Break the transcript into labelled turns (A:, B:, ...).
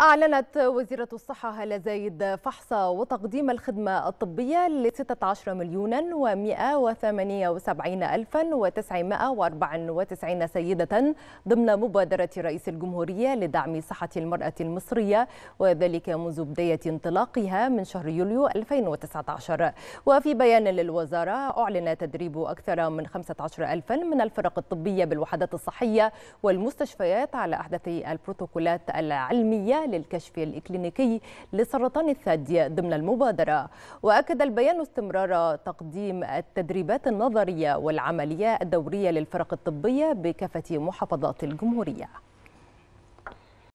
A: أعلنت وزيرة الصحة هالة زايد فحص وتقديم الخدمة الطبية ل 16 مليون و178 ألفا و994 سيدة ضمن مبادرة رئيس الجمهورية لدعم صحة المرأة المصرية وذلك منذ بداية انطلاقها من شهر يوليو 2019 وفي بيان للوزارة أعلن تدريب أكثر من 15 ألفا من الفرق الطبية بالوحدات الصحية والمستشفيات على أحدث البروتوكولات العلمية للكشف الإكلينيكي لسرطان الثدي ضمن المبادرة وأكد البيان استمرار تقديم التدريبات النظرية والعملية الدورية للفرق الطبية بكافة محافظات الجمهورية